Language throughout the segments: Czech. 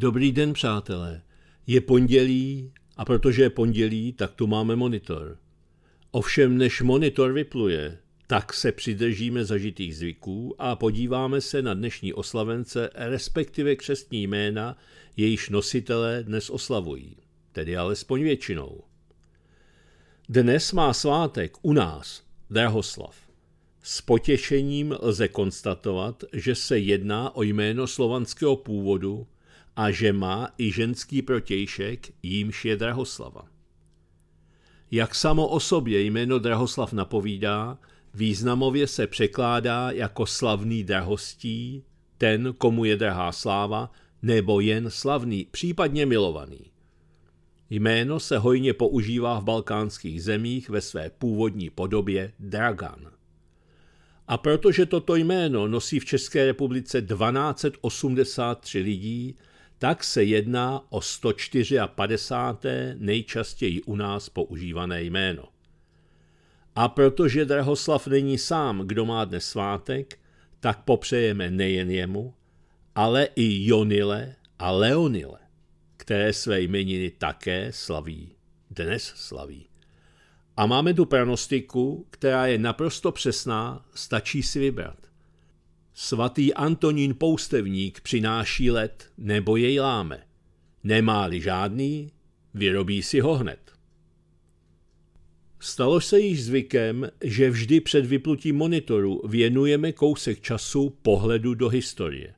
Dobrý den, přátelé. Je pondělí a protože je pondělí, tak tu máme monitor. Ovšem, než monitor vypluje, tak se přidržíme zažitých zvyků a podíváme se na dnešní oslavence, respektive křestní jména, jejíž nositelé dnes oslavují, tedy alespoň většinou. Dnes má svátek u nás Drahoslav. S potěšením lze konstatovat, že se jedná o jméno slovanského původu, a že má i ženský protějšek, jímž je Drahoslava. Jak samo o sobě jméno Drahoslav napovídá, významově se překládá jako slavný drahostí, ten, komu je drahá sláva, nebo jen slavný, případně milovaný. Jméno se hojně používá v balkánských zemích ve své původní podobě Dragan. A protože toto jméno nosí v České republice 1283 lidí, tak se jedná o 50. nejčastěji u nás používané jméno. A protože Drahoslav není sám, kdo má dnes svátek, tak popřejeme nejen jemu, ale i Jonile a Leonile, které své jmeniny také slaví, dnes slaví. A máme tu pranostiku, která je naprosto přesná, stačí si vybrat. Svatý Antonín Poustevník přináší led nebo jej láme. Nemá-li žádný, vyrobí si ho hned. Stalo se již zvykem, že vždy před vyplutím monitoru věnujeme kousek času pohledu do historie.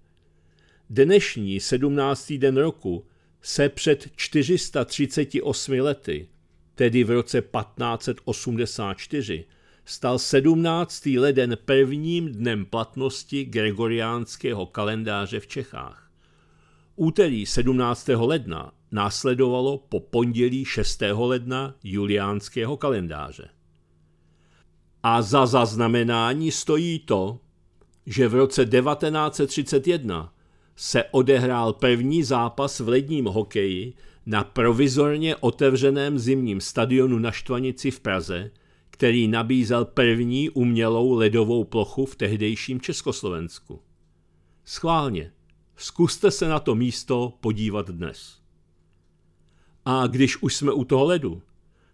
Dnešní 17. den roku se před 438 lety, tedy v roce 1584, stal 17. leden prvním dnem platnosti gregoriánského kalendáře v Čechách. Úterý 17. ledna následovalo po pondělí 6. ledna juliánského kalendáře. A za zaznamenání stojí to, že v roce 1931 se odehrál první zápas v ledním hokeji na provizorně otevřeném zimním stadionu na Štvanici v Praze, který nabízel první umělou ledovou plochu v tehdejším Československu. Schválně, zkuste se na to místo podívat dnes. A když už jsme u toho ledu,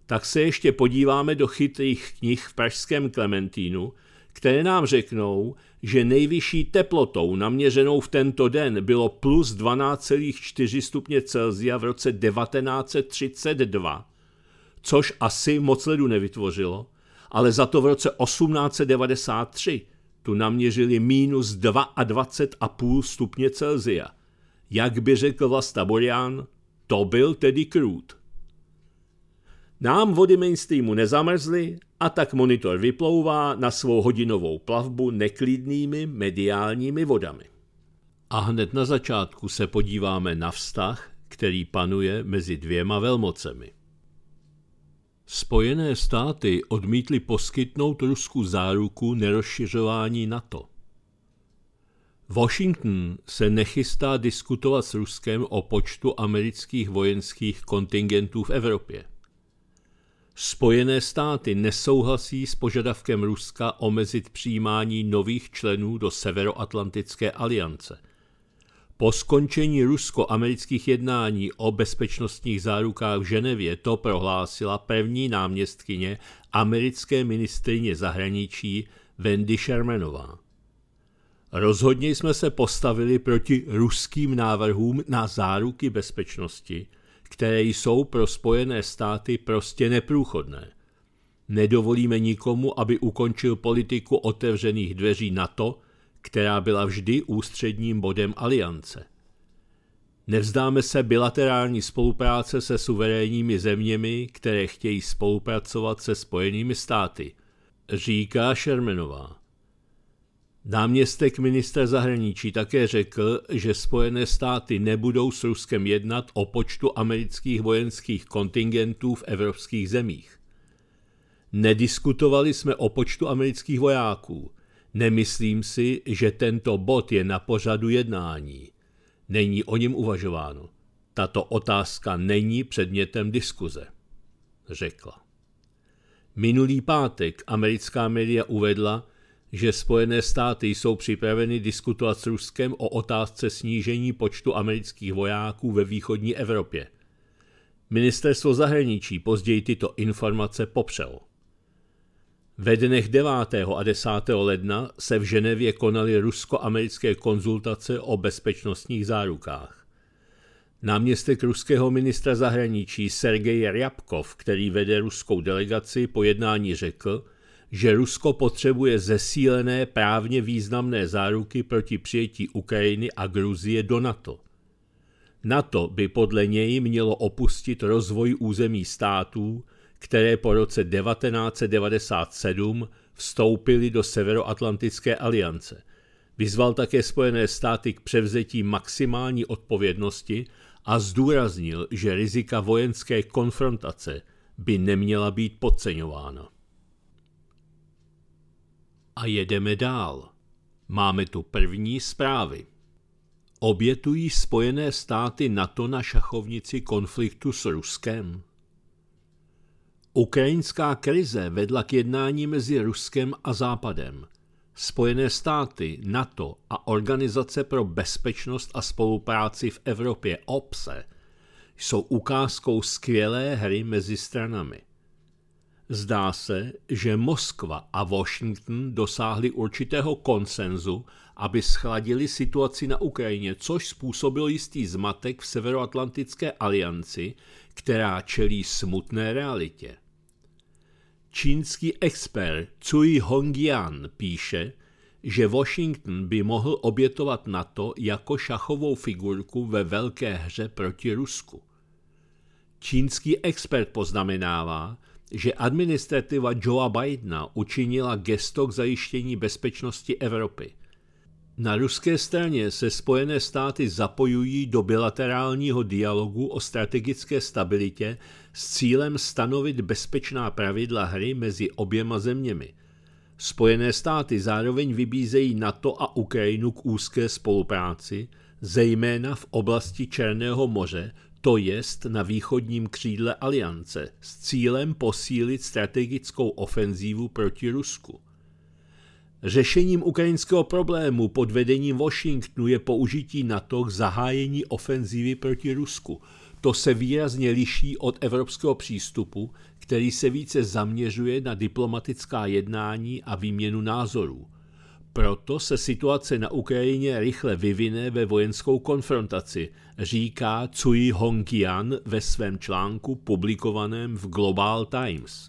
tak se ještě podíváme do chytrých knih v pražském Klementínu, které nám řeknou, že nejvyšší teplotou naměřenou v tento den bylo plus 12,4 stupně Celsia v roce 1932, což asi moc ledu nevytvořilo, ale za to v roce 1893 tu naměřili minus 22,5 stupně Celzia. Jak by řekl Vlasta Borján, to byl tedy krůt. Nám vody mainstreamu nezamrzly a tak monitor vyplouvá na svou hodinovou plavbu neklidnými mediálními vodami. A hned na začátku se podíváme na vztah, který panuje mezi dvěma velmocemi. Spojené státy odmítly poskytnout Rusku záruku nerozšiřování NATO. Washington se nechystá diskutovat s Ruskem o počtu amerických vojenských kontingentů v Evropě. Spojené státy nesouhlasí s požadavkem Ruska omezit přijímání nových členů do Severoatlantické aliance – po skončení rusko-amerických jednání o bezpečnostních zárukách v Ženevě to prohlásila první náměstkyně americké ministrině zahraničí Wendy Shermanová. Rozhodně jsme se postavili proti ruským návrhům na záruky bezpečnosti, které jsou pro Spojené státy prostě neprůchodné. Nedovolíme nikomu, aby ukončil politiku otevřených dveří NATO která byla vždy ústředním bodem aliance. Nevzdáme se bilaterální spolupráce se suverénními zeměmi, které chtějí spolupracovat se Spojenými státy, říká Šermenová. Náměstek ministra zahraničí také řekl, že Spojené státy nebudou s Ruskem jednat o počtu amerických vojenských kontingentů v evropských zemích. Nediskutovali jsme o počtu amerických vojáků. Nemyslím si, že tento bod je na pořadu jednání. Není o něm uvažováno. Tato otázka není předmětem diskuze, řekla. Minulý pátek americká média uvedla, že Spojené státy jsou připraveny diskutovat s Ruskem o otázce snížení počtu amerických vojáků ve východní Evropě. Ministerstvo zahraničí později tyto informace popřelo. Ve dnech 9. a 10. ledna se v Ženevě konaly rusko-americké konzultace o bezpečnostních zárukách. Náměstek ruského ministra zahraničí Sergej Ryabkov, který vede ruskou delegaci, po jednání řekl, že Rusko potřebuje zesílené právně významné záruky proti přijetí Ukrajiny a Gruzie do NATO. NATO by podle něj mělo opustit rozvoj území států, které po roce 1997 vstoupily do Severoatlantické aliance. Vyzval také Spojené státy k převzetí maximální odpovědnosti a zdůraznil, že rizika vojenské konfrontace by neměla být podceňována. A jedeme dál. Máme tu první zprávy. Obětují Spojené státy NATO na šachovnici konfliktu s Ruskem? Ukrajinská krize vedla k jednání mezi Ruskem a Západem. Spojené státy, NATO a Organizace pro bezpečnost a spolupráci v Evropě OPSE jsou ukázkou skvělé hry mezi stranami. Zdá se, že Moskva a Washington dosáhli určitého konsenzu, aby schladili situaci na Ukrajině, což způsobil jistý zmatek v Severoatlantické alianci, která čelí smutné realitě. Čínský expert Cui Hongyan píše, že Washington by mohl obětovat NATO jako šachovou figurku ve velké hře proti Rusku. Čínský expert poznamenává, že administrativa Joea Bidena učinila gesto k zajištění bezpečnosti Evropy. Na ruské straně se Spojené státy zapojují do bilaterálního dialogu o strategické stabilitě s cílem stanovit bezpečná pravidla hry mezi oběma zeměmi. Spojené státy zároveň vybízejí NATO a Ukrajinu k úzké spolupráci, zejména v oblasti Černého moře, to jest na východním křídle aliance, s cílem posílit strategickou ofenzívu proti Rusku. Řešením ukrajinského problému pod vedením Washingtonu je použití NATO k zahájení ofenzívy proti Rusku – to se výrazně liší od evropského přístupu, který se více zaměřuje na diplomatická jednání a výměnu názorů. Proto se situace na Ukrajině rychle vyvine ve vojenskou konfrontaci, říká Cui Hongqian ve svém článku publikovaném v Global Times.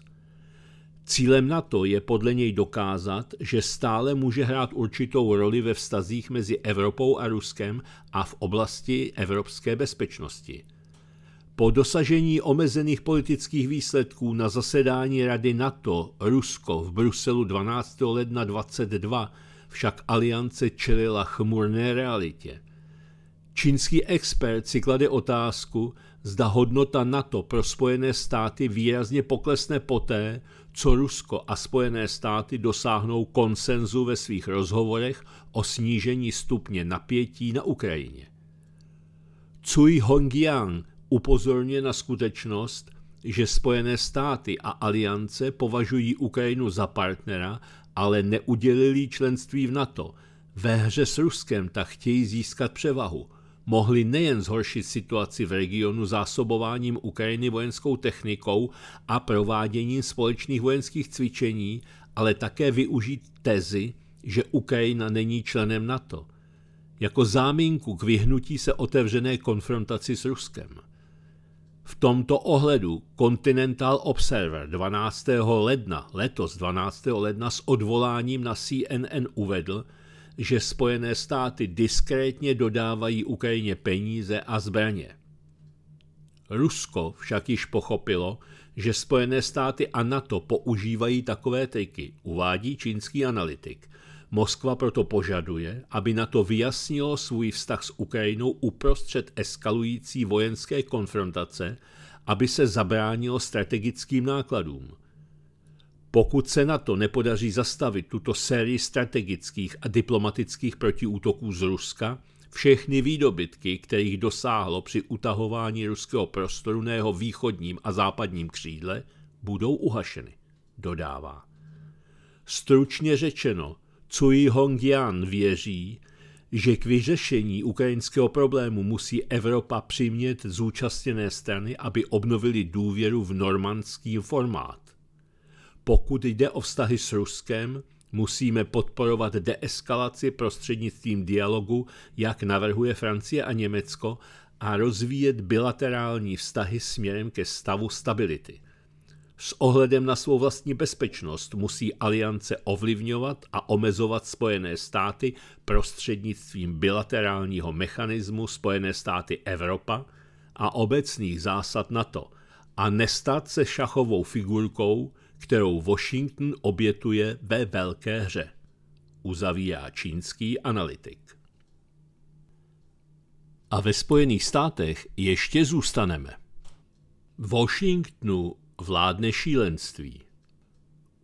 Cílem NATO je podle něj dokázat, že stále může hrát určitou roli ve vztazích mezi Evropou a Ruskem a v oblasti evropské bezpečnosti. Po dosažení omezených politických výsledků na zasedání Rady NATO Rusko v Bruselu 12. ledna 22 však aliance čelila chmurné realitě. Čínský expert si klade otázku, zda hodnota NATO pro Spojené státy výrazně poklesne poté, co Rusko a Spojené státy dosáhnou konsenzu ve svých rozhovorech o snížení stupně napětí na Ukrajině. Cui Hongjiang, upozorňuje na skutečnost, že Spojené státy a aliance považují Ukrajinu za partnera, ale neudělili členství v NATO. Ve hře s Ruskem tak chtějí získat převahu. Mohli nejen zhoršit situaci v regionu zásobováním Ukrajiny vojenskou technikou a prováděním společných vojenských cvičení, ale také využít tezy, že Ukrajina není členem NATO, jako záminku k vyhnutí se otevřené konfrontaci s Ruskem. V tomto ohledu Continental Observer 12. ledna, letos 12. ledna s odvoláním na CNN uvedl, že Spojené státy diskrétně dodávají Ukrajině peníze a zbraně. Rusko však již pochopilo, že Spojené státy a NATO používají takové triky, uvádí čínský analytik. Moskva proto požaduje, aby na to vyjasnilo svůj vztah s Ukrajinou uprostřed eskalující vojenské konfrontace, aby se zabránilo strategickým nákladům. Pokud se na to nepodaří zastavit tuto sérii strategických a diplomatických protiútoků z Ruska, všechny výdobytky, kterých dosáhlo při utahování ruského prostoru na jeho východním a západním křídle, budou uhašeny, dodává. Stručně řečeno, Cui Hongjian věří, že k vyřešení ukrajinského problému musí Evropa přimět zúčastněné strany, aby obnovili důvěru v normandský formát. Pokud jde o vztahy s Ruskem, musíme podporovat deeskalaci prostřednictvím dialogu, jak navrhuje Francie a Německo, a rozvíjet bilaterální vztahy směrem ke stavu stability – s ohledem na svou vlastní bezpečnost musí aliance ovlivňovat a omezovat Spojené státy prostřednictvím bilaterálního mechanismu Spojené státy Evropa a obecných zásad NATO a nestat se šachovou figurkou, kterou Washington obětuje ve velké hře, uzavírá čínský analytik. A ve Spojených státech ještě zůstaneme. Washingtonu vládne šílenství.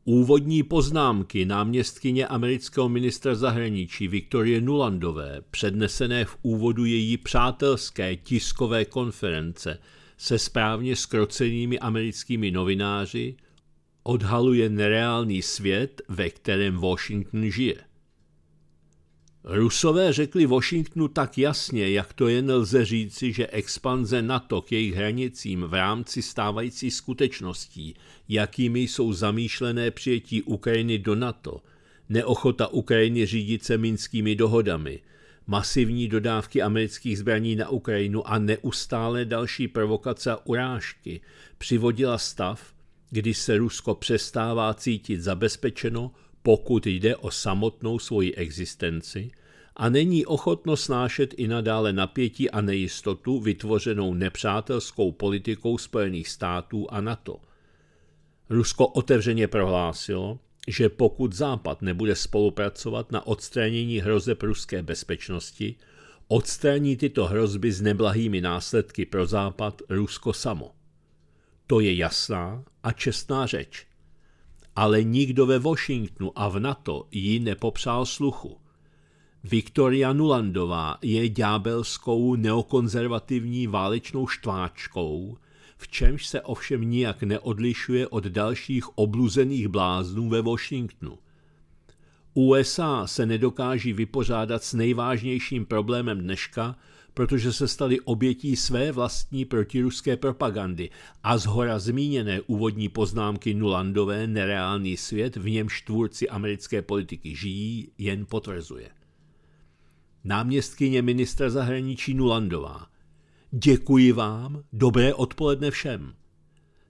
Úvodní poznámky náměstkyně amerického ministra zahraničí Viktorie Nulandové, přednesené v úvodu její přátelské tiskové konference se správně skrocenými americkými novináři, odhaluje nereálný svět, ve kterém Washington žije. Rusové řekli Washingtonu tak jasně, jak to jen lze říci, že expanze NATO k jejich hranicím v rámci stávající skutečností, jakými jsou zamýšlené přijetí Ukrajiny do NATO, neochota Ukrajiny řídit se minskými dohodami, masivní dodávky amerických zbraní na Ukrajinu a neustále další provokace a urážky přivodila stav, kdy se Rusko přestává cítit zabezpečeno, pokud jde o samotnou svoji existenci, a není ochotno snášet i nadále napětí a nejistotu vytvořenou nepřátelskou politikou Spojených států a NATO. Rusko otevřeně prohlásilo, že pokud Západ nebude spolupracovat na odstranění hrozeb ruské bezpečnosti, odstraní tyto hrozby s neblahými následky pro Západ Rusko samo. To je jasná a čestná řeč ale nikdo ve Washingtonu a v NATO ji nepopřál sluchu. Viktoria Nulandová je ďábelskou neokonzervativní válečnou štváčkou, v čemž se ovšem nijak neodlišuje od dalších obluzených bláznů ve Washingtonu. USA se nedokáží vypořádat s nejvážnějším problémem dneška, protože se stali obětí své vlastní protiruské propagandy a zhora zmíněné úvodní poznámky Nulandové nereálný svět, v němž tvůrci americké politiky žijí, jen potvrzuje. Náměstkyně ministra zahraničí Nulandová. Děkuji vám, dobré odpoledne všem.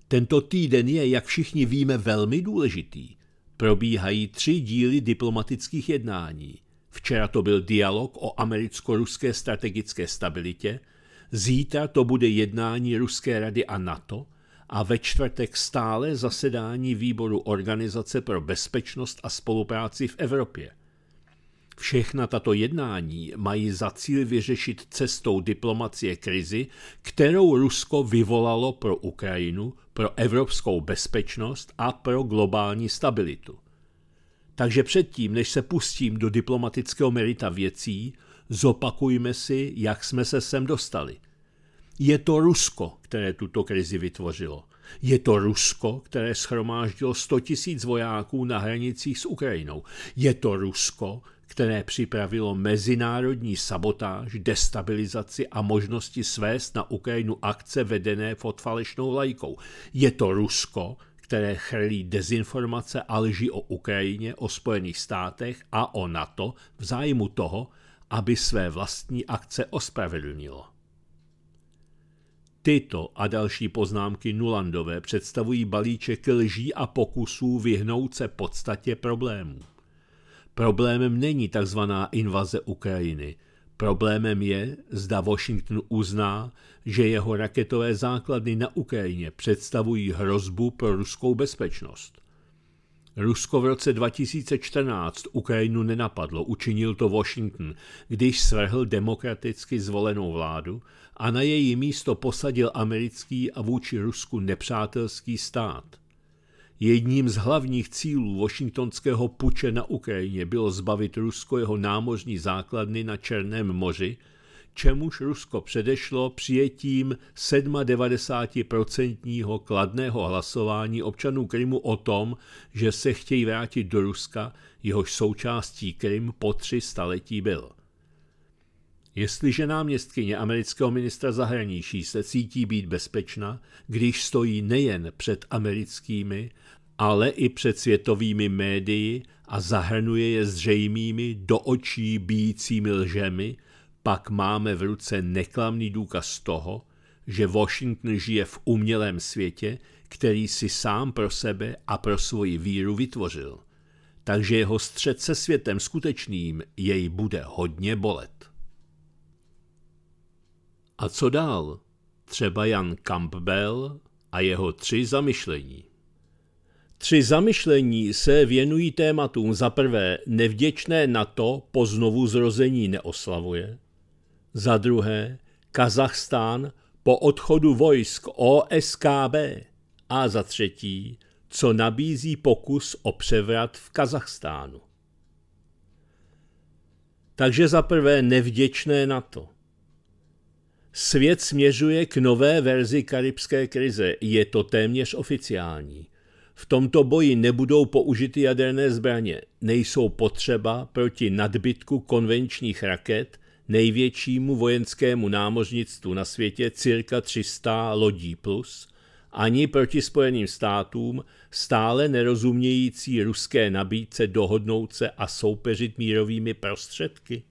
Tento týden je, jak všichni víme, velmi důležitý. Probíhají tři díly diplomatických jednání. Včera to byl dialog o americko-ruské strategické stabilitě, zítra to bude jednání Ruské rady a NATO a ve čtvrtek stále zasedání výboru Organizace pro bezpečnost a spolupráci v Evropě. Všechna tato jednání mají za cíl vyřešit cestou diplomacie krizi, kterou Rusko vyvolalo pro Ukrajinu, pro evropskou bezpečnost a pro globální stabilitu. Takže předtím, než se pustím do diplomatického merita věcí, zopakujme si, jak jsme se sem dostali. Je to Rusko, které tuto krizi vytvořilo. Je to Rusko, které schromáždilo 100 000 vojáků na hranicích s Ukrajinou. Je to Rusko, které připravilo mezinárodní sabotáž, destabilizaci a možnosti svést na Ukrajinu akce vedené pod falešnou lajkou. Je to Rusko, které chrlí dezinformace a lži o Ukrajině, o Spojených státech a o NATO v zájmu toho, aby své vlastní akce ospravedlnilo. Tyto a další poznámky Nulandové představují balíček lží a pokusů vyhnout se podstatě problémů. Problémem není tzv. invaze Ukrajiny. Problémem je, zda Washington uzná, že jeho raketové základny na Ukrajině představují hrozbu pro ruskou bezpečnost. Rusko v roce 2014 Ukrajinu nenapadlo, učinil to Washington, když svrhl demokraticky zvolenou vládu a na její místo posadil americký a vůči Rusku nepřátelský stát. Jedním z hlavních cílů washingtonského puče na Ukrajině bylo zbavit Rusko jeho námořní základny na Černém moři – čemuž Rusko předešlo přijetím 97% kladného hlasování občanů Krymu o tom, že se chtějí vrátit do Ruska, jehož součástí Krym po tři staletí byl. Jestliže náměstkyně amerického ministra zahraničí se cítí být bezpečná, když stojí nejen před americkými, ale i před světovými médii a zahrnuje je zřejmými do očí bíjícími lžemi, pak máme v ruce neklamný důkaz toho, že Washington žije v umělém světě, který si sám pro sebe a pro svoji víru vytvořil. Takže jeho střed se světem skutečným jej bude hodně bolet. A co dál? Třeba Jan Campbell a jeho tři zamyšlení. Tři zamyšlení se věnují tématům za prvé nevděčné na to po znovu zrození neoslavuje, za druhé, Kazachstán po odchodu vojsk OSKB. A za třetí, co nabízí pokus o převrat v Kazachstánu. Takže za prvé nevděčné na to. Svět směřuje k nové verzi karibské krize, je to téměř oficiální. V tomto boji nebudou použity jaderné zbraně, nejsou potřeba proti nadbytku konvenčních raket největšímu vojenskému námořnictvu na světě cirka 300 lodí plus, ani proti Spojeným státům stále nerozumějící ruské nabídce dohodnout se a soupeřit mírovými prostředky?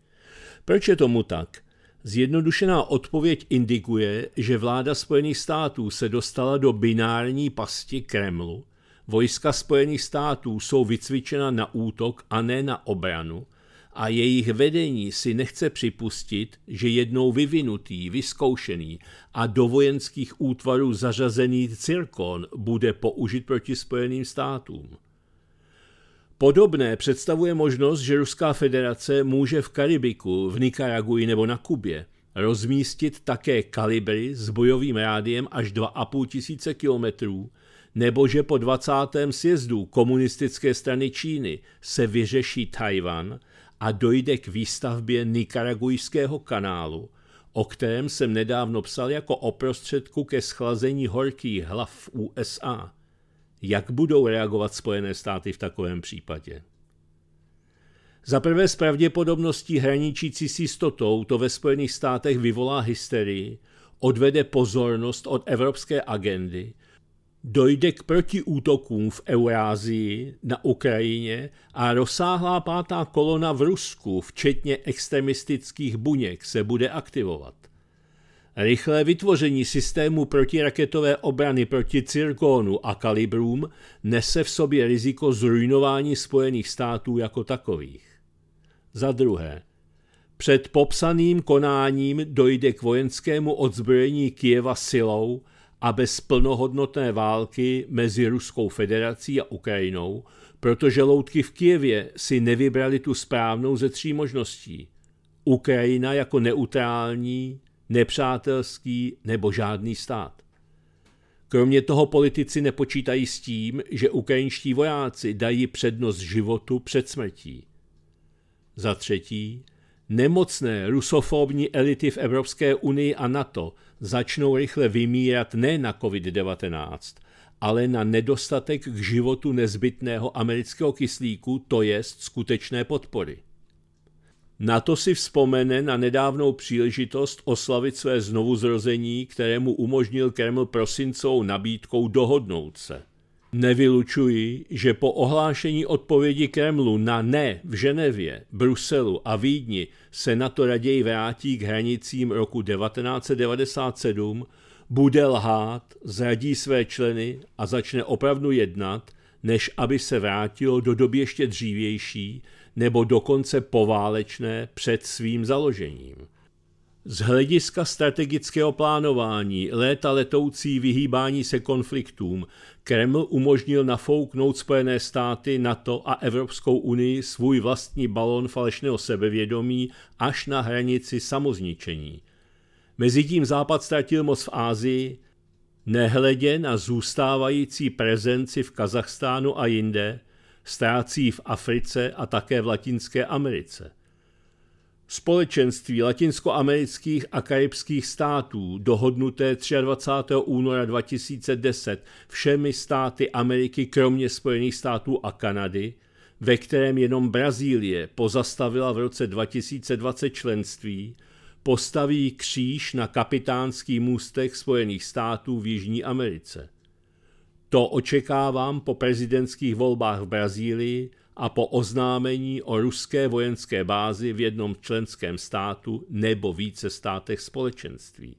Proč je tomu tak? Zjednodušená odpověď indikuje, že vláda Spojených států se dostala do binární pasti Kremlu. Vojska Spojených států jsou vycvičena na útok a ne na obranu a jejich vedení si nechce připustit, že jednou vyvinutý, vyzkoušený a do vojenských útvarů zařazený cirkon bude použit proti Spojeným státům. Podobné představuje možnost, že Ruská federace může v Karibiku, v Nikaraguji nebo na Kubě rozmístit také kalibry s bojovým rádiem až 2,5 tisíce kilometrů, nebo že po 20. sjezdu komunistické strany Číny se vyřeší Tajvan – a dojde k výstavbě Nikaragujského kanálu, o kterém jsem nedávno psal jako o prostředku ke schlazení horkých hlav v USA. Jak budou reagovat Spojené státy v takovém případě? Za prvé s pravděpodobností hraničící s jistotou to ve Spojených státech vyvolá hysterii, odvede pozornost od evropské agendy dojde k protiútokům v Eurázii, na Ukrajině a rozsáhlá pátá kolona v Rusku, včetně extremistických buněk, se bude aktivovat. Rychlé vytvoření systému protiraketové obrany proti Cirkónu a Kalibrům nese v sobě riziko zrujnování Spojených států jako takových. Za druhé, před popsaným konáním dojde k vojenskému odzbrojení Kijeva silou, a bez plnohodnotné války mezi Ruskou federací a Ukrajinou, protože loutky v Kijevě si nevybrali tu správnou ze tří možností. Ukrajina jako neutrální, nepřátelský nebo žádný stát. Kromě toho politici nepočítají s tím, že ukrajinští vojáci dají přednost životu před smrtí. Za třetí, nemocné rusofobní elity v Evropské unii a NATO začnou rychle vymírat ne na COVID-19, ale na nedostatek k životu nezbytného amerického kyslíku, to jest skutečné podpory. Na to si vzpomene na nedávnou příležitost oslavit své znovuzrození, kterému umožnil Kreml prosincovou nabídkou dohodnout se. Nevylučuji, že po ohlášení odpovědi Kremlu na ne v Ženevě, Bruselu a Vídni se na to raději vrátí k hranicím roku 1997, bude lhát, zradí své členy a začne opravdu jednat, než aby se vrátilo do doby ještě dřívější nebo dokonce poválečné před svým založením. Z hlediska strategického plánování, léta letoucí vyhýbání se konfliktům, Kreml umožnil nafouknout Spojené státy, NATO a Evropskou unii svůj vlastní balon falešného sebevědomí až na hranici samozničení. Mezitím Západ ztratil moc v Ázii, nehledě na zůstávající prezenci v Kazachstánu a jinde, ztrácí v Africe a také v Latinské Americe – Společenství latinskoamerických a karibských států, dohodnuté 23. února 2010 všemi státy Ameriky kromě Spojených států a Kanady, ve kterém jenom Brazílie pozastavila v roce 2020 členství, postaví kříž na kapitánský můstek Spojených států v Jižní Americe. To očekávám po prezidentských volbách v Brazílii, a po oznámení o ruské vojenské bázi v jednom členském státu nebo více státech společenství.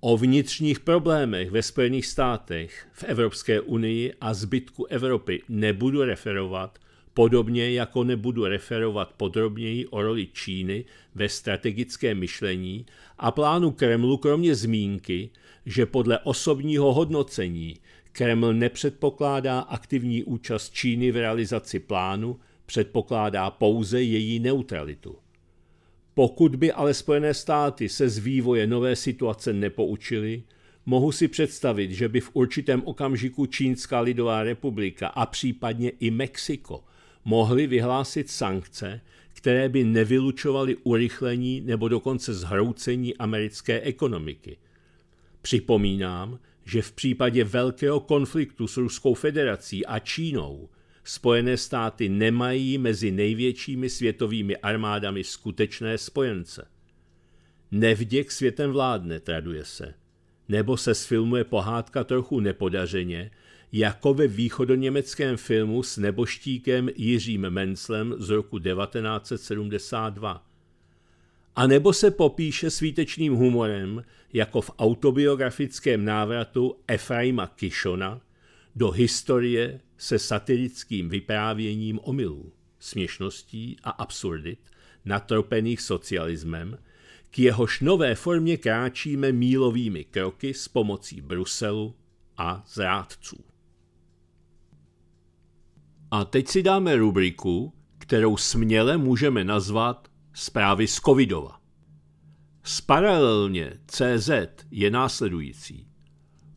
O vnitřních problémech ve Spojených státech, v Evropské unii a zbytku Evropy nebudu referovat, podobně jako nebudu referovat podrobněji o roli Číny ve strategickém myšlení a plánu Kremlu kromě zmínky, že podle osobního hodnocení Kreml nepředpokládá aktivní účast Číny v realizaci plánu, předpokládá pouze její neutralitu. Pokud by ale Spojené státy se z vývoje nové situace nepoučily, mohu si představit, že by v určitém okamžiku Čínská lidová republika a případně i Mexiko mohly vyhlásit sankce, které by nevylučovaly urychlení nebo dokonce zhroucení americké ekonomiky. Připomínám, že v případě velkého konfliktu s Ruskou federací a Čínou Spojené státy nemají mezi největšími světovými armádami skutečné spojence. Nevděk světem vládne, traduje se. Nebo se sfilmuje pohádka trochu nepodařeně, jako ve východoněmeckém filmu s neboštíkem Jiřím Menclem z roku 1972 a nebo se popíše svítečným humorem, jako v autobiografickém návratu Efraima Kishona do historie se satirickým vyprávěním omylů, směšností a absurdit, natropených socialismem, k jehož nové formě kráčíme mílovými kroky s pomocí Bruselu a zrádců. A teď si dáme rubriku, kterou směle můžeme nazvat Zprávy z Covidova. Sparalelně CZ je následující.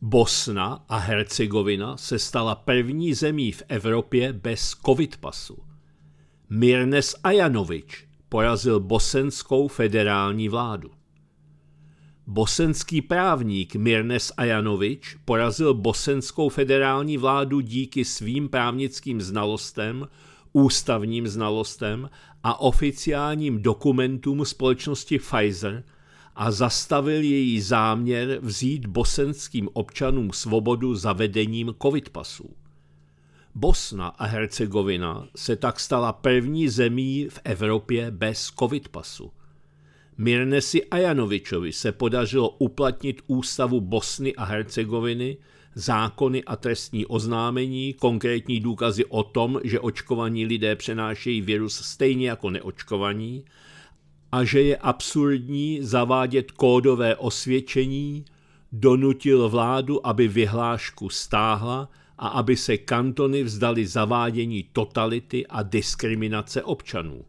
Bosna a Hercegovina se stala první zemí v Evropě bez covid pasu. Mirnes Ajanovič porazil bosenskou federální vládu. Bosenský právník Mirnes Ajanovič porazil bosenskou federální vládu díky svým právnickým znalostem, ústavním znalostem a oficiálním dokumentům společnosti Pfizer a zastavil její záměr vzít bosenským občanům svobodu zavedením covid pasů. Bosna a Hercegovina se tak stala první zemí v Evropě bez covid pasu. Mirnesi Ajanovičovi se podařilo uplatnit ústavu Bosny a Hercegoviny – zákony a trestní oznámení, konkrétní důkazy o tom, že očkovaní lidé přenášejí virus stejně jako neočkovaní a že je absurdní zavádět kódové osvědčení, donutil vládu, aby vyhlášku stáhla a aby se kantony vzdali zavádění totality a diskriminace občanů.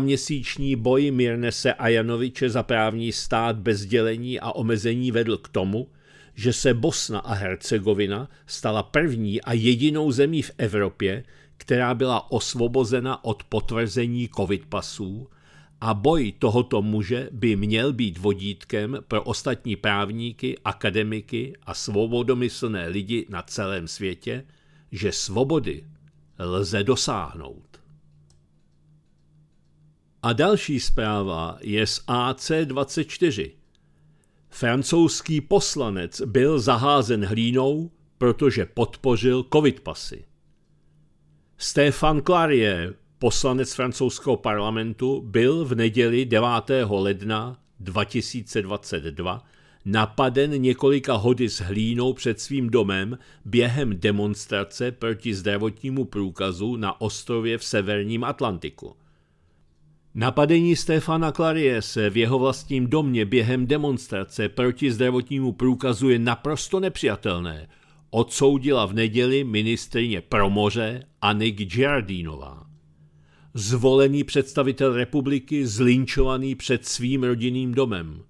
měsíční boj Mirnese Ajanoviče za právní stát bez dělení a omezení vedl k tomu, že se Bosna a Hercegovina stala první a jedinou zemí v Evropě, která byla osvobozena od potvrzení covid pasů a boj tohoto muže by měl být vodítkem pro ostatní právníky, akademiky a svobodomyslné lidi na celém světě, že svobody lze dosáhnout. A další zpráva je z AC24, Francouzský poslanec byl zaházen hlínou, protože podpořil covid pasy. Stéphane Clarier, poslanec francouzského parlamentu, byl v neděli 9. ledna 2022 napaden několika hody s hlínou před svým domem během demonstrace proti zdravotnímu průkazu na ostrově v severním Atlantiku. Napadení Stefana Klarie se v jeho vlastním domě během demonstrace proti zdravotnímu průkazu je naprosto nepřijatelné, odsoudila v neděli ministrině Promoře Anik Giardinová. Zvolený představitel republiky zlinčovaný před svým rodinným domem.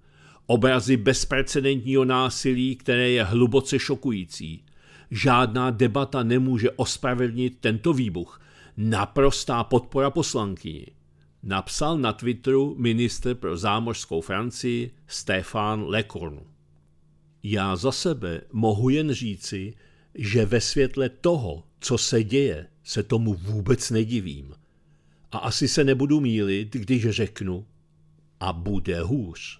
Obrazy bezprecedentního násilí, které je hluboce šokující. Žádná debata nemůže ospravedlnit tento výbuch. Naprostá podpora poslankyni napsal na Twitteru minister pro zámořskou Francii Stéphane Lecornu. Já za sebe mohu jen říci, že ve světle toho, co se děje, se tomu vůbec nedivím. A asi se nebudu mílit, když řeknu, a bude hůř.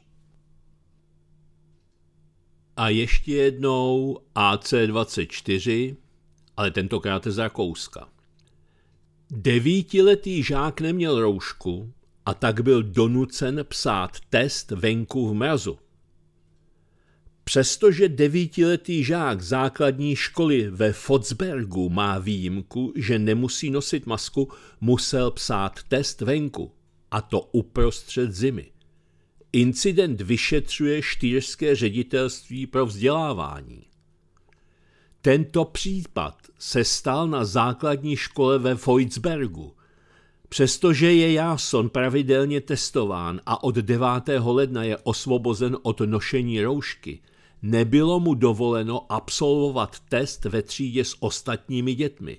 A ještě jednou AC24, ale tentokrát z Rakouska. Devítiletý žák neměl roušku a tak byl donucen psát test venku v mrazu. Přestože devítiletý žák základní školy ve Fotsbergu má výjimku, že nemusí nosit masku, musel psát test venku, a to uprostřed zimy. Incident vyšetřuje štýrské ředitelství pro vzdělávání. Tento případ se stal na základní škole ve Voitsbergu. Přestože je Jason pravidelně testován a od 9. ledna je osvobozen od nošení roušky, nebylo mu dovoleno absolvovat test ve třídě s ostatními dětmi.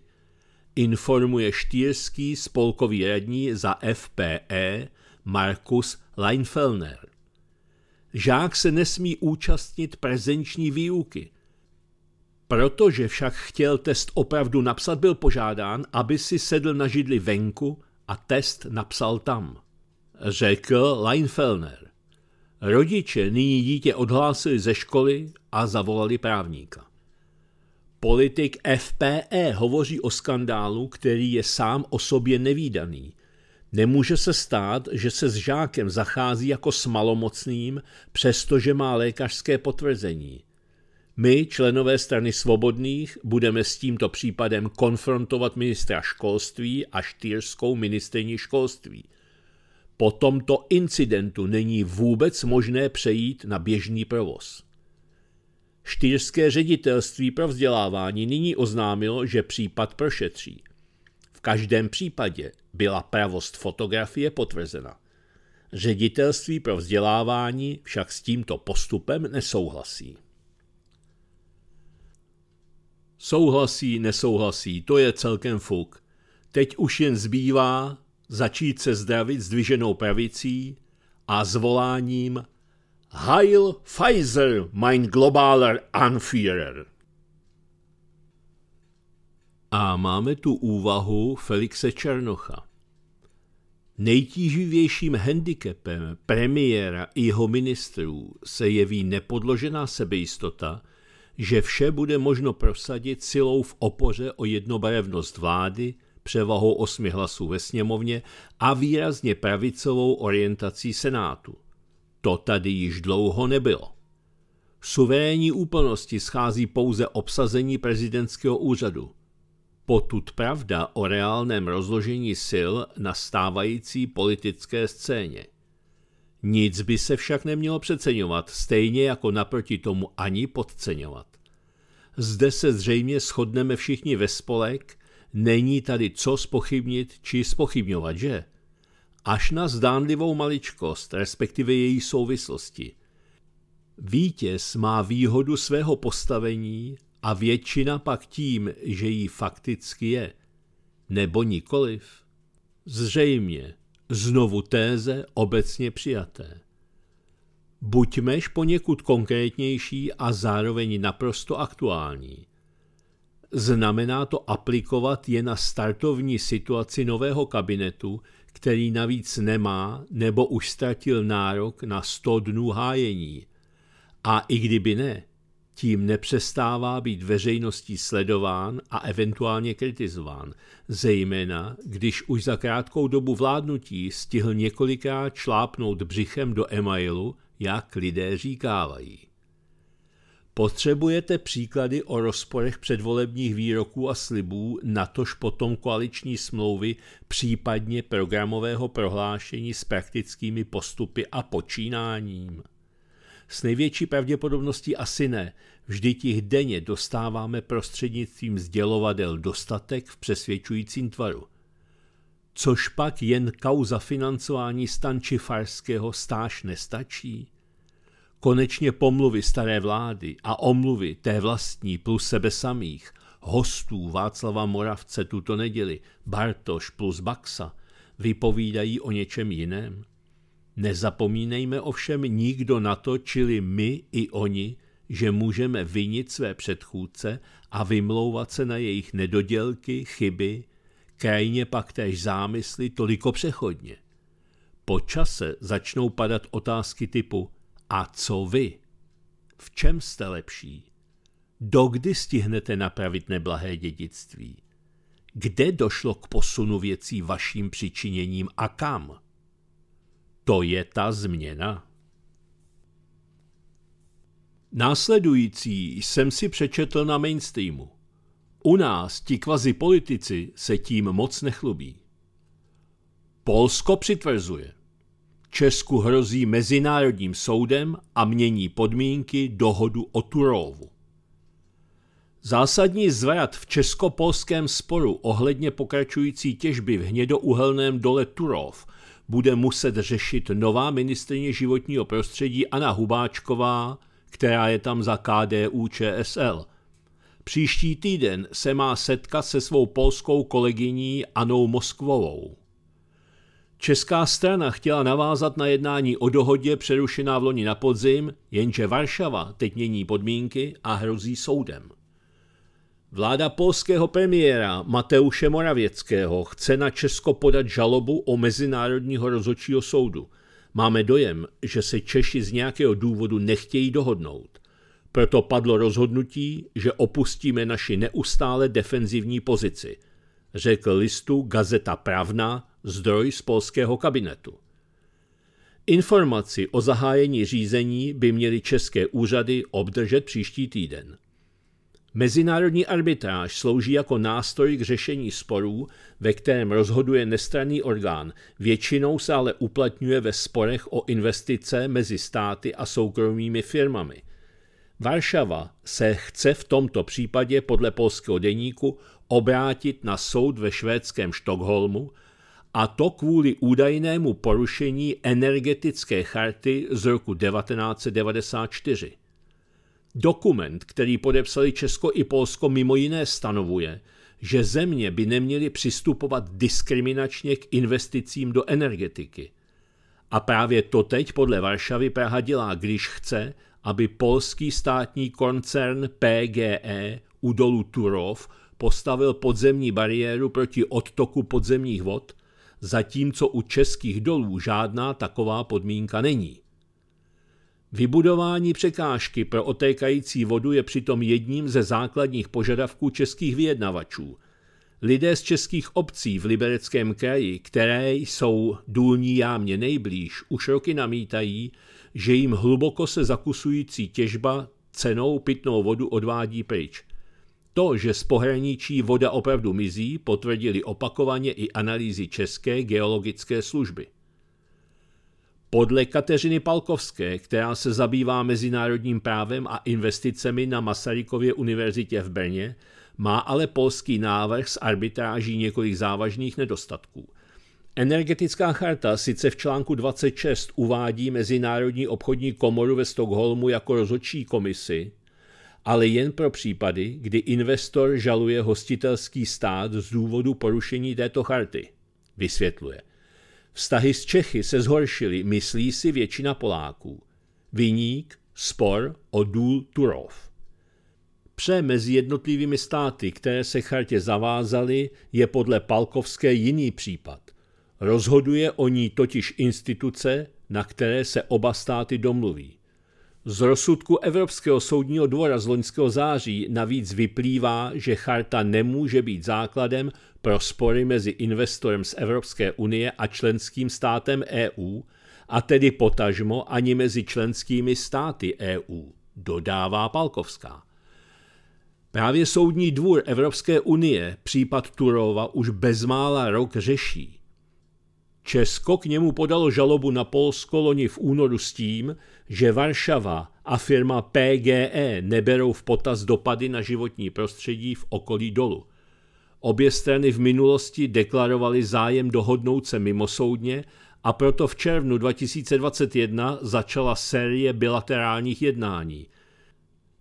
Informuje štýrský spolkový radní za FPE Markus Leinfelner. Žák se nesmí účastnit prezenční výuky – Protože však chtěl test opravdu napsat, byl požádán, aby si sedl na židli venku a test napsal tam. Řekl Leinfelner. Rodiče nyní dítě odhlásili ze školy a zavolali právníka. Politik FPE hovoří o skandálu, který je sám o sobě nevýdaný. Nemůže se stát, že se s žákem zachází jako s malomocným, přestože má lékařské potvrzení. My, členové strany svobodných, budeme s tímto případem konfrontovat ministra školství a štýrskou ministrní školství. Po tomto incidentu není vůbec možné přejít na běžný provoz. Štýrské ředitelství pro vzdělávání nyní oznámilo, že případ prošetří. V každém případě byla pravost fotografie potvrzena. Ředitelství pro vzdělávání však s tímto postupem nesouhlasí. Souhlasí, nesouhlasí, to je celkem fuk. Teď už jen zbývá začít se zdravit s dviženou pravicí a zvoláním Heil Pfizer, mein globaler Anführer. A máme tu úvahu Felixe Černocha. Nejtíživějším handicapem premiéra i jeho ministrů se jeví nepodložená sebejistota – že vše bude možno prosadit silou v opoře o jednobarevnost vlády, převahou osmi hlasů ve sněmovně a výrazně pravicovou orientací Senátu. To tady již dlouho nebylo. Suverénní úplnosti schází pouze obsazení prezidentského úřadu. Potud pravda o reálném rozložení sil na stávající politické scéně. Nic by se však nemělo přeceňovat, stejně jako naproti tomu ani podceňovat. Zde se zřejmě shodneme všichni ve spolek, není tady co spochybnit či spochybňovat, že? Až na zdánlivou maličkost, respektive její souvislosti. Vítěz má výhodu svého postavení a většina pak tím, že jí fakticky je. Nebo nikoliv? Zřejmě, znovu téze obecně přijaté. Buďmež poněkud konkrétnější a zároveň naprosto aktuální. Znamená to aplikovat je na startovní situaci nového kabinetu, který navíc nemá nebo už ztratil nárok na 100 dnů hájení. A i kdyby ne, tím nepřestává být veřejností sledován a eventuálně kritizován, zejména když už za krátkou dobu vládnutí stihl několikrát člápnout břichem do emailu, jak lidé říkávají. Potřebujete příklady o rozporech předvolebních výroků a slibů, natož potom koaliční smlouvy, případně programového prohlášení s praktickými postupy a počínáním. S největší pravděpodobností asi ne. Vždyť jich denně dostáváme prostřednictvím sdělovadel dostatek v přesvědčujícím tvaru. Což pak jen kauza financování stanči farského stáž nestačí? Konečně pomluvy staré vlády a omluvy té vlastní plus sebe samých, hostů Václava Moravce tuto neděli, Bartoš plus Baxa, vypovídají o něčem jiném? Nezapomínejme ovšem nikdo na to, čili my i oni, že můžeme vinit své předchůdce a vymlouvat se na jejich nedodělky, chyby, krajně pak též zámysly toliko přechodně. Po čase začnou padat otázky typu a co vy? V čem jste lepší? Dokdy stihnete napravit neblahé dědictví? Kde došlo k posunu věcí vaším přičiněním a kam? To je ta změna. Následující jsem si přečetl na mainstreamu. U nás ti kvazi politici se tím moc nechlubí. Polsko přitvrzuje. Česku hrozí mezinárodním soudem a mění podmínky dohodu o Turovu. Zásadní zvrat v česko-polském sporu ohledně pokračující těžby v hnědouhelném dole Turov – bude muset řešit nová ministrině životního prostředí Anna Hubáčková, která je tam za KDU ČSL. Příští týden se má setkat se svou polskou kolegyní Anou Moskvovou. Česká strana chtěla navázat na jednání o dohodě přerušená v loni na podzim, jenže Varšava teď mění podmínky a hrozí soudem. Vláda polského premiéra Mateuše Moravěckého chce na Česko podat žalobu o Mezinárodního rozhodčího soudu. Máme dojem, že se Češi z nějakého důvodu nechtějí dohodnout. Proto padlo rozhodnutí, že opustíme naši neustále defenzivní pozici, řekl listu Gazeta Pravna, zdroj z polského kabinetu. Informaci o zahájení řízení by měly české úřady obdržet příští týden. Mezinárodní arbitráž slouží jako nástroj k řešení sporů, ve kterém rozhoduje nestranný orgán, většinou se ale uplatňuje ve sporech o investice mezi státy a soukromými firmami. Varšava se chce v tomto případě podle polského deníku obrátit na soud ve švédském Štokholmu, a to kvůli údajnému porušení energetické charty z roku 1994. Dokument, který podepsali Česko i Polsko, mimo jiné stanovuje, že země by neměly přistupovat diskriminačně k investicím do energetiky. A právě to teď podle Varšavy Praha dělá, když chce, aby polský státní koncern PGE u dolu Turov postavil podzemní bariéru proti odtoku podzemních vod, zatímco u českých dolů žádná taková podmínka není. Vybudování překážky pro otékající vodu je přitom jedním ze základních požadavků českých vyjednavačů. Lidé z českých obcí v libereckém kraji, které jsou důlní jámě nejblíž, už roky namítají, že jim hluboko se zakusující těžba cenou pitnou vodu odvádí pryč. To, že z pohraničí voda opravdu mizí, potvrdili opakovaně i analýzy České geologické služby. Podle Kateřiny Palkovské, která se zabývá mezinárodním právem a investicemi na Masarykově univerzitě v Brně, má ale polský návrh s arbitráží několik závažných nedostatků. Energetická charta sice v článku 26 uvádí Mezinárodní obchodní komoru ve Stockholmu jako rozhodčí komisi, ale jen pro případy, kdy investor žaluje hostitelský stát z důvodu porušení této charty, vysvětluje. Vztahy s Čechy se zhoršily, myslí si většina Poláků. Viník, spor o důl Turov. Pře mezi jednotlivými státy, které se chartě zavázaly, je podle Palkovské jiný případ. Rozhoduje o ní totiž instituce, na které se oba státy domluví. Z rozsudku Evropského soudního dvora z loňského září navíc vyplývá, že charta nemůže být základem pro spory mezi investorem z Evropské unie a členským státem EU, a tedy potažmo ani mezi členskými státy EU, dodává Palkovská. Právě Soudní dvůr Evropské unie případ Turova už bezmála rok řeší. Česko k němu podalo žalobu na Polsko loni v únoru s tím, že Varšava a firma PGE neberou v potaz dopady na životní prostředí v okolí dolu. Obě strany v minulosti deklarovaly zájem dohodnout se mimosoudně a proto v červnu 2021 začala série bilaterálních jednání.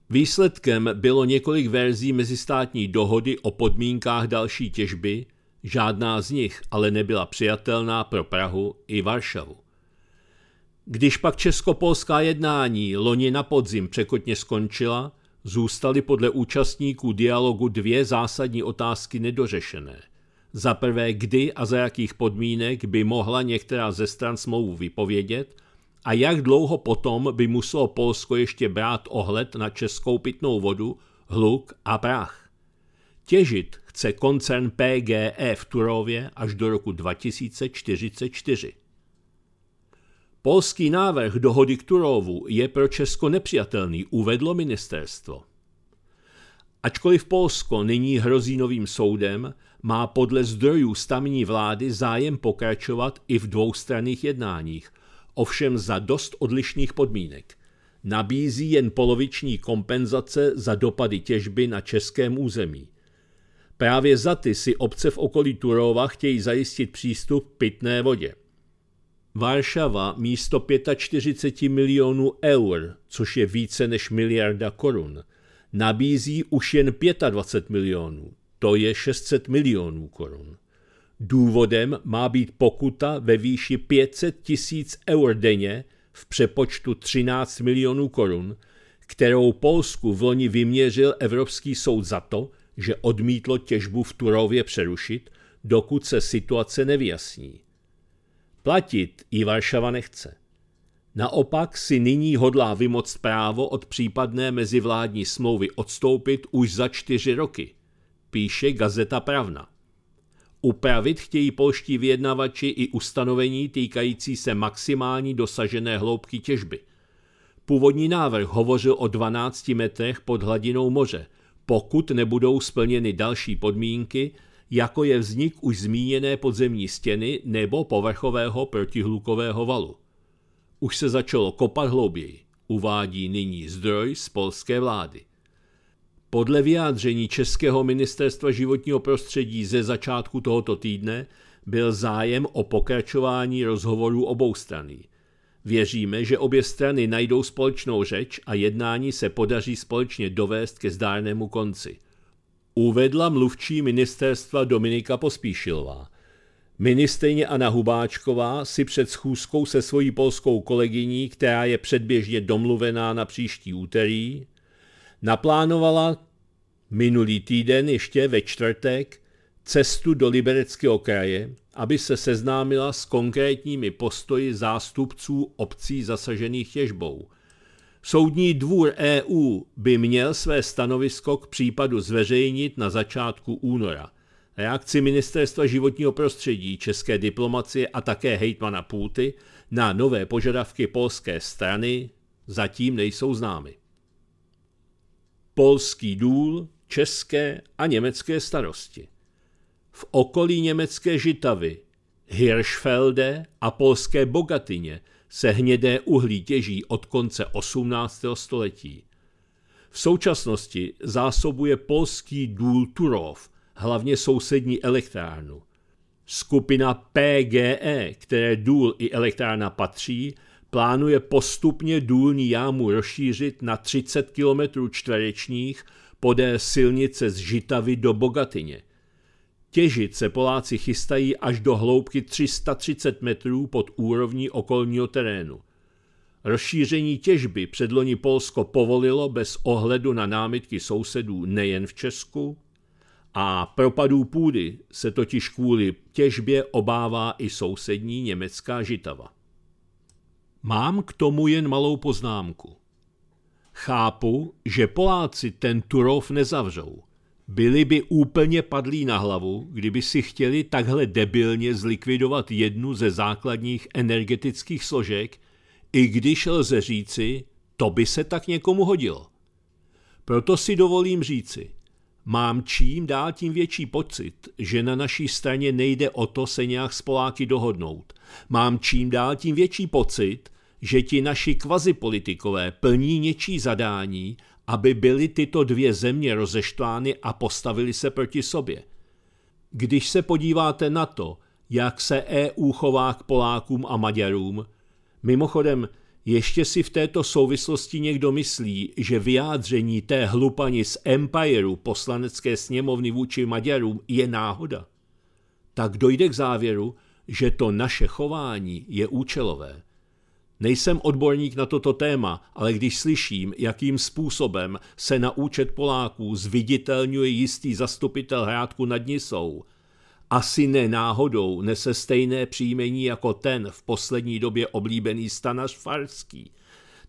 Výsledkem bylo několik verzí mezistátní dohody o podmínkách další těžby, Žádná z nich ale nebyla přijatelná pro Prahu i Varšavu. Když pak česko-polská jednání loni na podzim překotně skončila, zůstaly podle účastníků dialogu dvě zásadní otázky nedořešené. Za prvé, kdy a za jakých podmínek by mohla některá ze stran smlouvu vypovědět a jak dlouho potom by muselo Polsko ještě brát ohled na českou pitnou vodu, hluk a prach. Těžit chce koncern PGE v Turově až do roku 2044. Polský návrh dohody k Turovu je pro Česko nepřijatelný, uvedlo ministerstvo. Ačkoliv Polsko nyní hrozí novým soudem, má podle zdrojů stamní vlády zájem pokračovat i v dvoustranných jednáních, ovšem za dost odlišných podmínek. Nabízí jen poloviční kompenzace za dopady těžby na českém území. Právě za ty si obce v okolí Turova chtějí zajistit přístup k pitné vodě. Varšava místo 45 milionů eur, což je více než miliarda korun, nabízí už jen 25 milionů, to je 600 milionů korun. Důvodem má být pokuta ve výši 500 tisíc eur denně v přepočtu 13 milionů korun, kterou Polsku v loni vyměřil Evropský soud za to, že odmítlo těžbu v Turově přerušit, dokud se situace nevyjasní. Platit i Varšava nechce. Naopak si nyní hodlá vymoct právo od případné mezivládní smlouvy odstoupit už za čtyři roky, píše Gazeta Pravna. Upravit chtějí polští vyjednavači i ustanovení týkající se maximální dosažené hloubky těžby. Původní návrh hovořil o 12 metrech pod hladinou moře – pokud nebudou splněny další podmínky, jako je vznik už zmíněné podzemní stěny nebo povrchového protihlukového valu. Už se začalo kopat hlouběji, uvádí nyní zdroj z polské vlády. Podle vyjádření Českého ministerstva životního prostředí ze začátku tohoto týdne byl zájem o pokračování rozhovorů straných. Věříme, že obě strany najdou společnou řeč a jednání se podaří společně dovést ke zdárnému konci. Uvedla mluvčí ministerstva Dominika Pospíšilová. Ministrině Anna Hubáčková si před schůzkou se svojí polskou kolegyní, která je předběžně domluvená na příští úterý, naplánovala minulý týden ještě ve čtvrtek cestu do libereckého kraje, aby se seznámila s konkrétními postoji zástupců obcí zasažených těžbou. Soudní dvůr EU by měl své stanovisko k případu zveřejnit na začátku února. Reakci Ministerstva životního prostředí, české diplomacie a také hejtmana Půty na nové požadavky polské strany zatím nejsou známy. Polský důl, české a německé starosti v okolí německé Žitavy, Hirschfelde a polské Bogatyně se hnědé uhlí těží od konce 18. století. V současnosti zásobuje polský důl Turov, hlavně sousední elektrárnu. Skupina PGE, které důl i elektrárna patří, plánuje postupně důlní jámu rozšířit na 30 km čtverečních podél silnice z Žitavy do Bogatyně. Těžit se Poláci chystají až do hloubky 330 metrů pod úrovní okolního terénu. Rozšíření těžby předloni Polsko povolilo bez ohledu na námitky sousedů nejen v Česku a propadů půdy se totiž kvůli těžbě obává i sousední německá žitava. Mám k tomu jen malou poznámku. Chápu, že Poláci ten Turov nezavřou, byli by úplně padlí na hlavu, kdyby si chtěli takhle debilně zlikvidovat jednu ze základních energetických složek, i když lze říci, to by se tak někomu hodilo. Proto si dovolím říci, mám čím dál tím větší pocit, že na naší straně nejde o to se nějak s Poláky dohodnout. Mám čím dál tím větší pocit, že ti naši kvazipolitikové plní něčí zadání aby byly tyto dvě země rozeštvány a postavily se proti sobě. Když se podíváte na to, jak se EU chová k Polákům a Maďarům, mimochodem, ještě si v této souvislosti někdo myslí, že vyjádření té hlupani z Empireu poslanecké sněmovny vůči Maďarům je náhoda. Tak dojde k závěru, že to naše chování je účelové. Nejsem odborník na toto téma, ale když slyším, jakým způsobem se na účet Poláků zviditelňuje jistý zastupitel hrádku nad Nisou, asi ne náhodou nese stejné příjmení jako ten v poslední době oblíbený Stanaš Farský.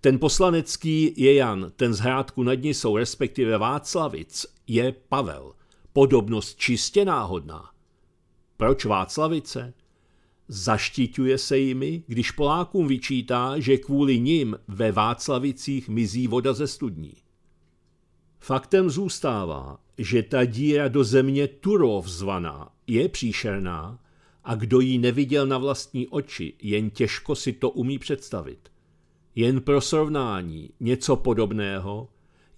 Ten poslanecký je Jan, ten z hrádku nad Nisou, respektive Václavic, je Pavel. Podobnost čistě náhodná. Proč Václavice? Zaštiťuje se jimi, když Polákům vyčítá, že kvůli nim ve Václavicích mizí voda ze studní. Faktem zůstává, že ta díra do země Turov zvaná je příšerná a kdo ji neviděl na vlastní oči, jen těžko si to umí představit. Jen pro srovnání něco podobného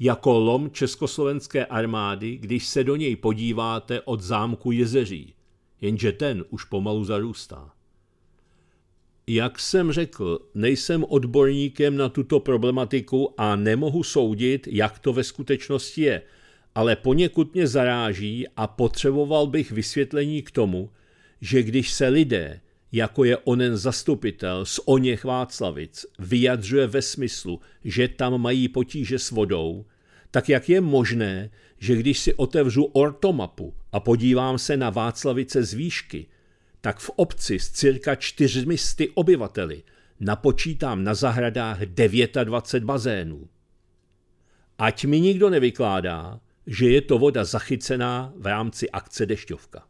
jako lom československé armády, když se do něj podíváte od zámku Jezeří, jenže ten už pomalu zarůstá jak jsem řekl, nejsem odborníkem na tuto problematiku a nemohu soudit, jak to ve skutečnosti je, ale poněkud mě zaráží a potřeboval bych vysvětlení k tomu, že když se lidé, jako je onen zastupitel z Oněch Václavic, vyjadřuje ve smyslu, že tam mají potíže s vodou, tak jak je možné, že když si otevřu ortomapu a podívám se na Václavice z výšky, tak v obci s cirka 400 obyvateli napočítám na zahradách 29 bazénů. Ať mi nikdo nevykládá, že je to voda zachycená v rámci akce Dešťovka.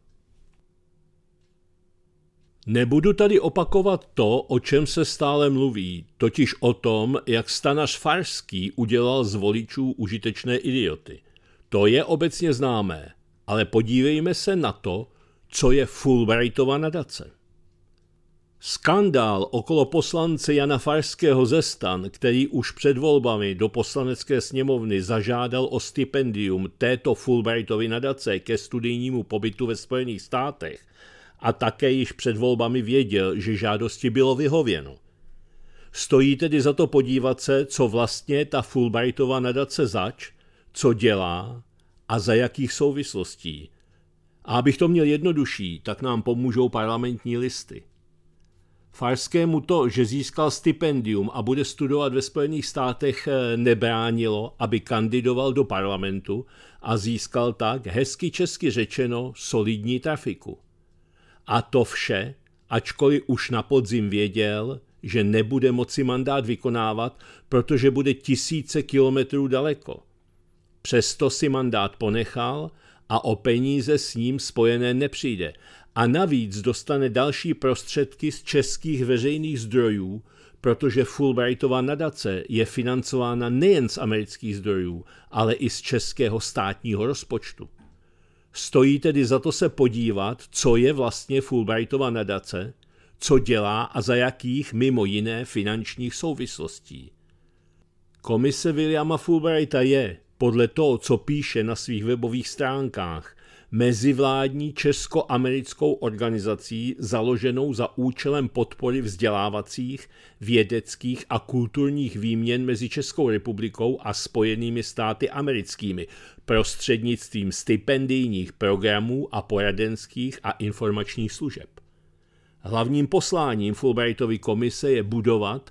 Nebudu tady opakovat to, o čem se stále mluví, totiž o tom, jak stanař Farský udělal z voličů užitečné idioty. To je obecně známé, ale podívejme se na to, co je Fulbrightova nadace. Skandál okolo poslance Jana Farského ze stan, který už před volbami do poslanecké sněmovny zažádal o stipendium této Fulbrightovy nadace ke studijnímu pobytu ve Spojených státech a také již před volbami věděl, že žádosti bylo vyhověno. Stojí tedy za to podívat se, co vlastně ta Fulbrightova nadace zač, co dělá a za jakých souvislostí – a abych to měl jednodušší, tak nám pomůžou parlamentní listy. Farskému to, že získal stipendium a bude studovat ve Spojených státech, eh, nebránilo, aby kandidoval do parlamentu a získal tak, hezky česky řečeno, solidní trafiku. A to vše, ačkoliv už na podzim věděl, že nebude moci mandát vykonávat, protože bude tisíce kilometrů daleko. Přesto si mandát ponechal a o peníze s ním spojené nepřijde. A navíc dostane další prostředky z českých veřejných zdrojů, protože Fulbrightova nadace je financována nejen z amerických zdrojů, ale i z českého státního rozpočtu. Stojí tedy za to se podívat, co je vlastně Fulbrightova nadace, co dělá a za jakých mimo jiné finančních souvislostí. Komise Williama Fulbrighta je, podle toho, co píše na svých webových stránkách, mezivládní česko-americkou organizací založenou za účelem podpory vzdělávacích, vědeckých a kulturních výměn mezi Českou republikou a Spojenými státy americkými prostřednictvím stipendijních programů a poradenských a informačních služeb. Hlavním posláním Fulbrightovy komise je budovat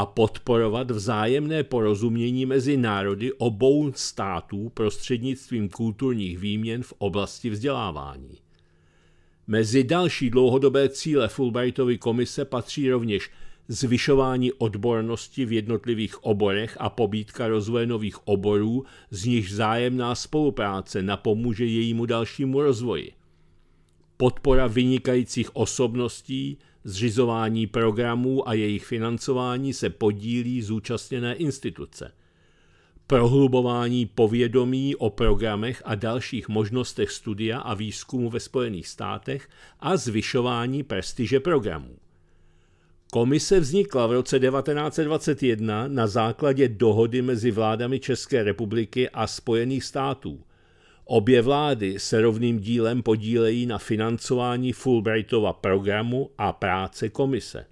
a podporovat vzájemné porozumění mezi národy obou států prostřednictvím kulturních výměn v oblasti vzdělávání. Mezi další dlouhodobé cíle Fulbrightovy komise patří rovněž zvyšování odbornosti v jednotlivých oborech a pobídka rozvoje nových oborů, z nichž vzájemná spolupráce napomůže jejímu dalšímu rozvoji. Podpora vynikajících osobností, zřizování programů a jejich financování se podílí zúčastněné instituce. Prohlubování povědomí o programech a dalších možnostech studia a výzkumu ve Spojených státech a zvyšování prestiže programů. Komise vznikla v roce 1921 na základě dohody mezi vládami České republiky a Spojených států Obě vlády se rovným dílem podílejí na financování Fulbrightova programu a práce komise.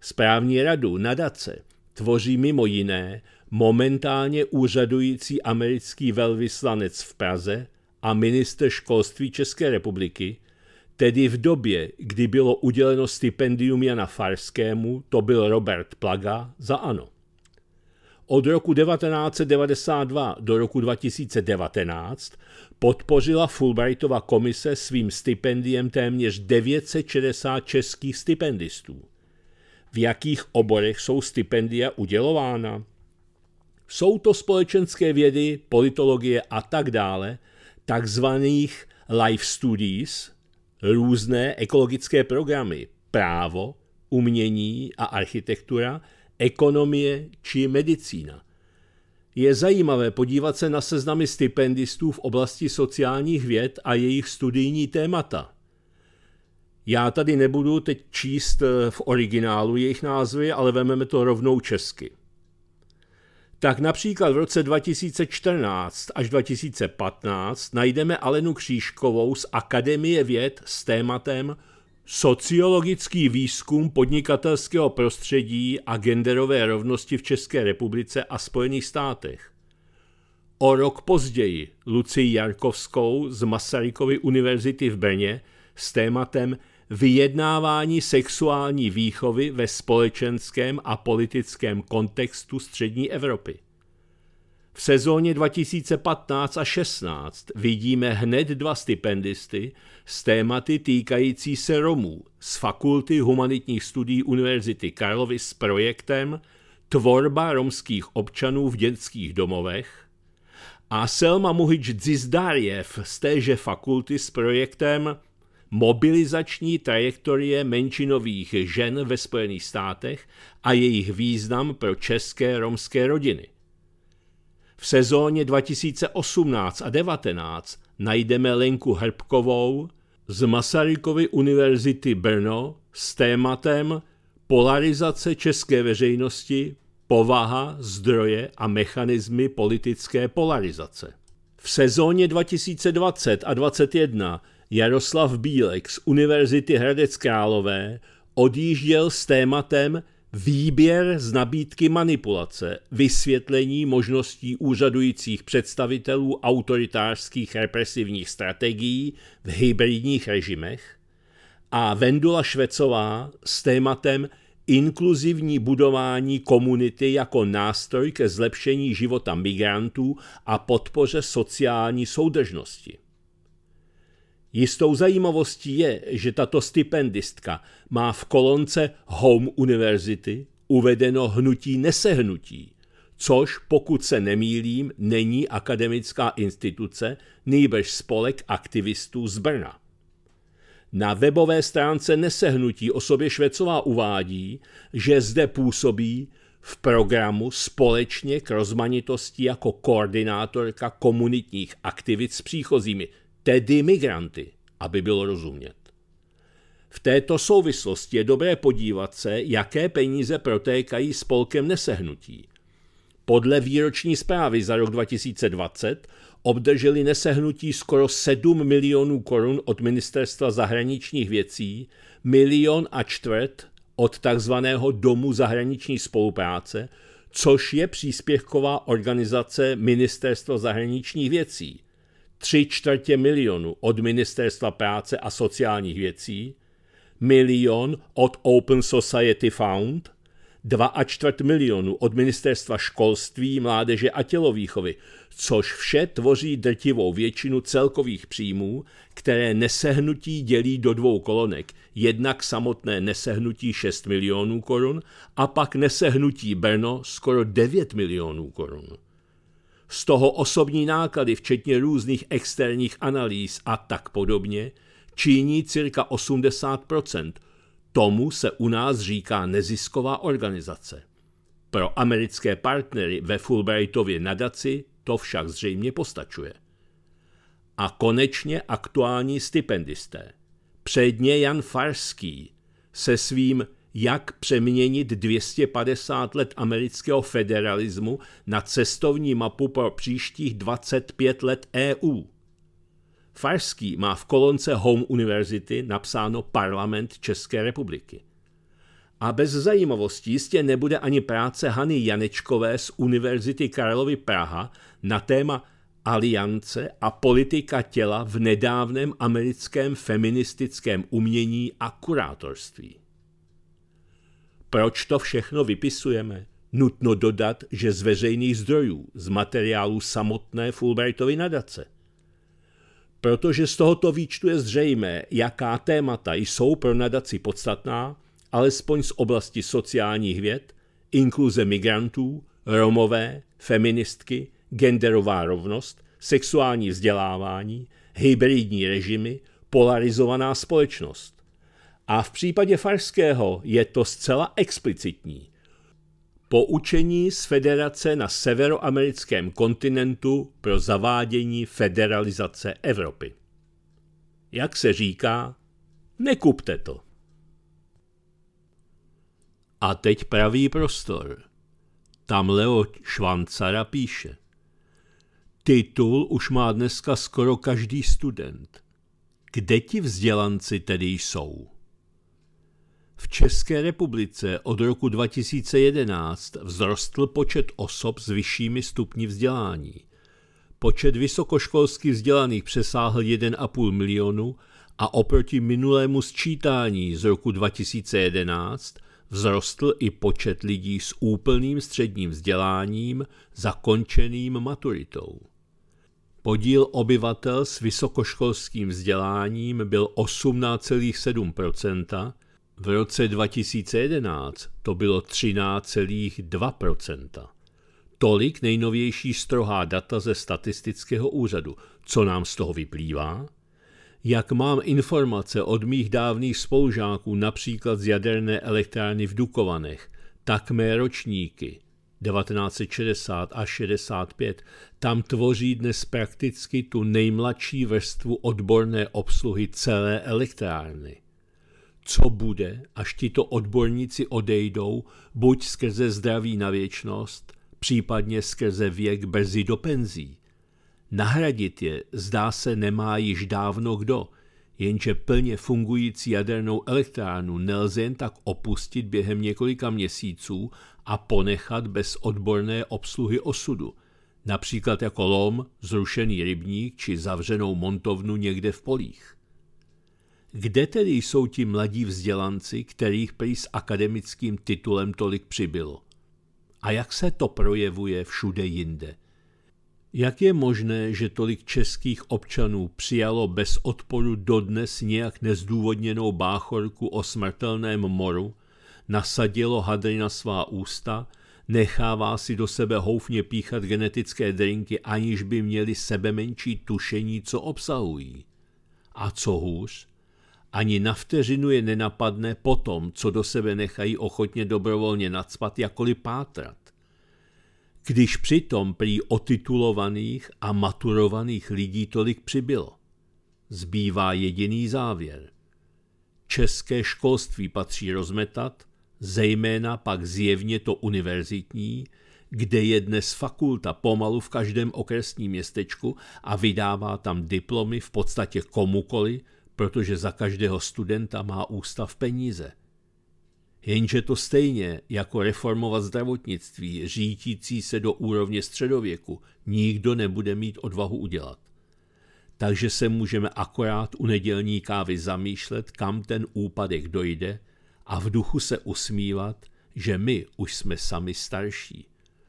Správní radu nadace tvoří mimo jiné momentálně úřadující americký velvyslanec v Praze a minister školství České republiky, tedy v době, kdy bylo uděleno stipendium Jana Farskému, to byl Robert Plaga za ANO od roku 1992 do roku 2019 podpořila Fulbrightova komise svým stipendiem téměř 960 českých stipendistů. V jakých oborech jsou stipendia udělována? Jsou to společenské vědy, politologie a tak dále, takzvaných life studies, různé ekologické programy, právo, umění a architektura – ekonomie či medicína. Je zajímavé podívat se na seznamy stipendistů v oblasti sociálních věd a jejich studijní témata. Já tady nebudu teď číst eh, v originálu jejich názvy, ale vememe to rovnou česky. Tak například v roce 2014 až 2015 najdeme Alenu Křížkovou z Akademie věd s tématem Sociologický výzkum podnikatelského prostředí a genderové rovnosti v České republice a Spojených státech. O rok později Lucii Jarkovskou z Masarykovy univerzity v Brně s tématem Vyjednávání sexuální výchovy ve společenském a politickém kontextu střední Evropy. V sezóně 2015 a 16 vidíme hned dva stipendisty s tématy týkající se Romů z Fakulty humanitních studií Univerzity Karlovy s projektem Tvorba romských občanů v dětských domovech a Selma Muhič Dzizdarjev z téže fakulty s projektem Mobilizační trajektorie menšinových žen ve Spojených státech a jejich význam pro české romské rodiny – v sezóně 2018 a 19 najdeme Lenku Herbkovou z Masarykovy univerzity Brno s tématem Polarizace české veřejnosti, povaha, zdroje a mechanismy politické polarizace. V sezóně 2020 a 2021 Jaroslav Bílek z Univerzity Hradec Králové odjížděl s tématem Výběr z nabídky manipulace, vysvětlení možností úřadujících představitelů autoritářských represivních strategií v hybridních režimech a Vendula Švecová s tématem inkluzivní budování komunity jako nástroj ke zlepšení života migrantů a podpoře sociální soudržnosti. Jistou zajímavostí je, že tato stipendistka má v kolonce Home University uvedeno hnutí nesehnutí, což, pokud se nemýlím, není akademická instituce, nejbrž spolek aktivistů z Brna. Na webové stránce Nesehnutí o sobě Švecová uvádí, že zde působí v programu společně k rozmanitosti jako koordinátorka komunitních aktivit s příchozími, tedy migranty, aby bylo rozumět. V této souvislosti je dobré podívat se, jaké peníze protékají spolkem nesehnutí. Podle výroční zprávy za rok 2020 obdrželi nesehnutí skoro 7 milionů korun od Ministerstva zahraničních věcí, milion a čtvrt od takzvaného Domu zahraniční spolupráce, což je příspěvková organizace Ministerstva zahraničních věcí – tři čtvrtě milionu od Ministerstva práce a sociálních věcí, milion od Open Society Fund, dva a čtvrt milionu od Ministerstva školství, mládeže a tělovýchovy, což vše tvoří drtivou většinu celkových příjmů, které nesehnutí dělí do dvou kolonek. Jednak samotné nesehnutí 6 milionů korun a pak nesehnutí Brno skoro 9 milionů korun z toho osobní náklady, včetně různých externích analýz a tak podobně, činí cirka 80 Tomu se u nás říká nezisková organizace. Pro americké partnery ve Fulbrightově nadaci to však zřejmě postačuje. A konečně aktuální stipendisté. Předně Jan Farský se svým jak přeměnit 250 let amerického federalismu na cestovní mapu pro příštích 25 let EU. Farský má v kolonce Home University napsáno Parlament České republiky. A bez zajímavosti jistě nebude ani práce Hany Janečkové z Univerzity Karlovy Praha na téma aliance a politika těla v nedávném americkém feministickém umění a kurátorství. Proč to všechno vypisujeme? Nutno dodat, že z veřejných zdrojů, z materiálu samotné Fulbrightovy nadace. Protože z tohoto výčtu je zřejmé, jaká témata jsou pro nadaci podstatná, alespoň z oblasti sociálních věd, inkluze migrantů, romové, feministky, genderová rovnost, sexuální vzdělávání, hybridní režimy, polarizovaná společnost. A v případě Farského je to zcela explicitní. Poučení z federace na severoamerickém kontinentu pro zavádění federalizace Evropy. Jak se říká, nekupte to. A teď pravý prostor. Tam Leo Švancara píše. Titul už má dneska skoro každý student. Kde ti vzdělanci tedy jsou? V České republice od roku 2011 vzrostl počet osob s vyššími stupni vzdělání. Počet vysokoškolsky vzdělaných přesáhl 1,5 milionu a oproti minulému sčítání z roku 2011 vzrostl i počet lidí s úplným středním vzděláním zakončeným maturitou. Podíl obyvatel s vysokoškolským vzděláním byl 18,7 v roce 2011 to bylo 13,2 Tolik nejnovější strohá data ze statistického úřadu. Co nám z toho vyplývá? Jak mám informace od mých dávných spolužáků například z jaderné elektrárny v Dukovanech, tak mé ročníky 1960 a 65 tam tvoří dnes prakticky tu nejmladší vrstvu odborné obsluhy celé elektrárny co bude, až tito odborníci odejdou buď skrze zdraví na věčnost, případně skrze věk brzy do penzí. Nahradit je zdá se nemá již dávno kdo, jenže plně fungující jadernou elektrárnu nelze jen tak opustit během několika měsíců a ponechat bez odborné obsluhy osudu, například jako lom, zrušený rybník či zavřenou montovnu někde v polích. Kde tedy jsou ti mladí vzdělanci, kterých prý s akademickým titulem tolik přibylo? A jak se to projevuje všude jinde? Jak je možné, že tolik českých občanů přijalo bez odporu dodnes nějak nezdůvodněnou báchorku o smrtelném moru, nasadilo hadry na svá ústa, nechává si do sebe houfně píchat genetické drinky, aniž by měli sebemenší tušení, co obsahují? A co hůř, ani na vteřinu je nenapadne potom, co do sebe nechají ochotně dobrovolně nadspat, jakoli pátrat. Když přitom prý otitulovaných a maturovaných lidí tolik přibylo. Zbývá jediný závěr. České školství patří rozmetat, zejména pak zjevně to univerzitní, kde je dnes fakulta pomalu v každém okresním městečku a vydává tam diplomy v podstatě komukoli, protože za každého studenta má ústav peníze. Jenže to stejně jako reformovat zdravotnictví řídící se do úrovně středověku nikdo nebude mít odvahu udělat. Takže se můžeme akorát u nedělní kávy zamýšlet, kam ten úpadek dojde a v duchu se usmívat, že my už jsme sami starší.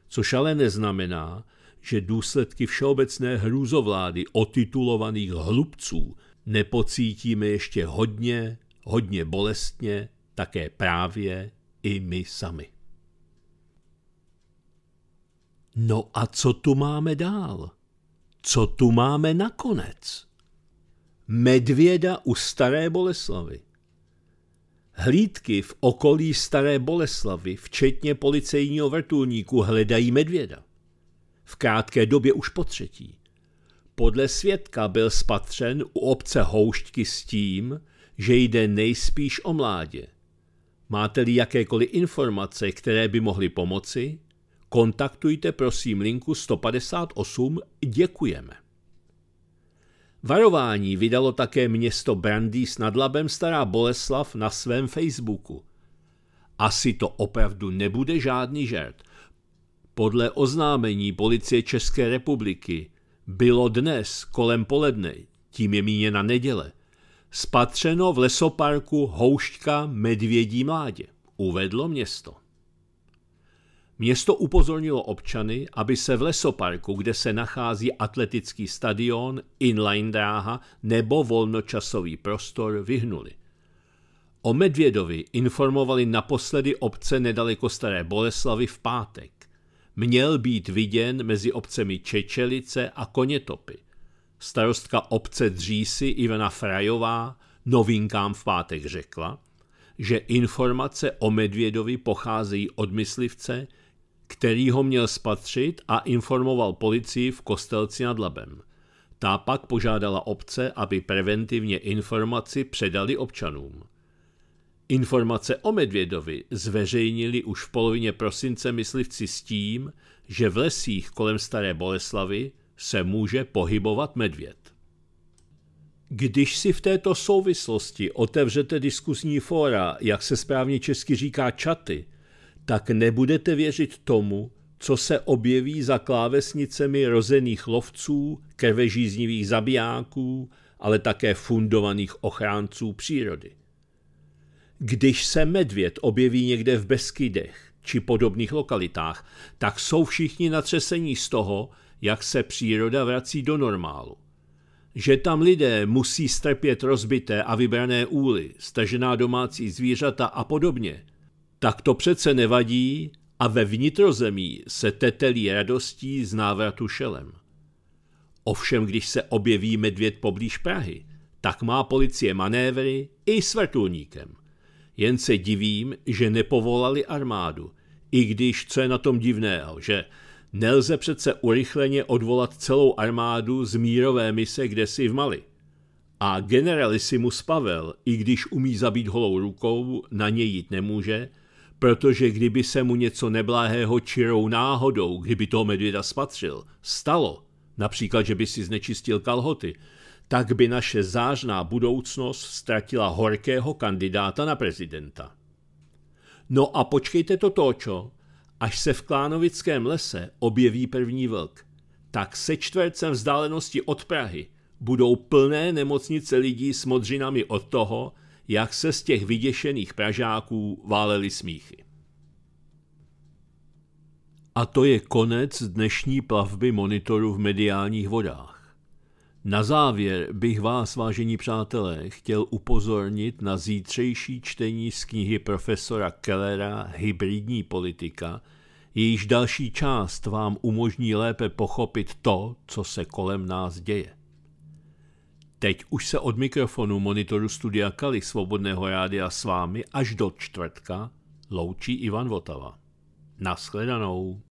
Což ale neznamená, že důsledky všeobecné hrůzovlády otitulovaných hlubců nepocítíme ještě hodně, hodně bolestně, také právě i my sami. No a co tu máme dál? Co tu máme nakonec? Medvěda u Staré Boleslavy. Hlídky v okolí Staré Boleslavy, včetně policejního vrtulníku, hledají medvěda. V krátké době už po třetí. Podle svědka byl spatřen u obce Houštky s tím, že jde nejspíš o mládě. Máte-li jakékoliv informace, které by mohly pomoci, kontaktujte prosím linku 158 Děkujeme. Varování vydalo také město Brandýs nad Labem Stará Boleslav na svém Facebooku. Asi to opravdu nebude žádný žert. Podle oznámení policie České republiky bylo dnes kolem poledne, tím je míněna neděle, spatřeno v lesoparku houšťka medvědí mládě, uvedlo město. Město upozornilo občany, aby se v lesoparku, kde se nachází atletický stadion, inline dráha nebo volnočasový prostor, vyhnuli. O Medvědovi informovali naposledy obce nedaleko Staré Boleslavy v pátek měl být viděn mezi obcemi Čečelice a Konětopy. Starostka obce Dřísy Ivana Frajová novinkám v pátek řekla, že informace o Medvědovi pocházejí od myslivce, který ho měl spatřit a informoval policii v Kostelci nad Labem. Ta pak požádala obce, aby preventivně informaci předali občanům. Informace o Medvědovi zveřejnili už v polovině prosince myslivci s tím, že v lesích kolem Staré Boleslavy se může pohybovat medvěd. Když si v této souvislosti otevřete diskusní fóra, jak se správně česky říká čaty, tak nebudete věřit tomu, co se objeví za klávesnicemi rozených lovců, krvežíznivých zabijáků, ale také fundovaných ochránců přírody. Když se medvěd objeví někde v Beskydech či podobných lokalitách, tak jsou všichni natřesení z toho, jak se příroda vrací do normálu. Že tam lidé musí strpět rozbité a vybrané úly, stažená domácí zvířata a podobně, tak to přece nevadí a ve vnitrozemí se tetelí radostí z návratu šelem. Ovšem, když se objeví medvěd poblíž Prahy, tak má policie manévry i s vrtulníkem. Jen se divím, že nepovolali armádu. I když, co je na tom divného, že nelze přece urychleně odvolat celou armádu z mírové mise kde si v Mali. A generalisimus Pavel, i když umí zabít holou rukou, na něj jít nemůže, protože kdyby se mu něco nebláhého čirou náhodou, kdyby toho medvěda spatřil, stalo, například, že by si znečistil kalhoty, tak by naše zářná budoucnost ztratila horkého kandidáta na prezidenta. No a počkejte to točo, až se v Klánovickém lese objeví první vlk, tak se čtvercem vzdálenosti od Prahy budou plné nemocnice lidí s modřinami od toho, jak se z těch vyděšených Pražáků válely smíchy. A to je konec dnešní plavby monitoru v mediálních vodách. Na závěr bych vás, vážení přátelé, chtěl upozornit na zítřejší čtení z knihy profesora Kellera Hybridní politika, jejíž další část vám umožní lépe pochopit to, co se kolem nás děje. Teď už se od mikrofonu monitoru Studia Kali Svobodného rádia s vámi až do čtvrtka loučí Ivan Votava. Naschledanou.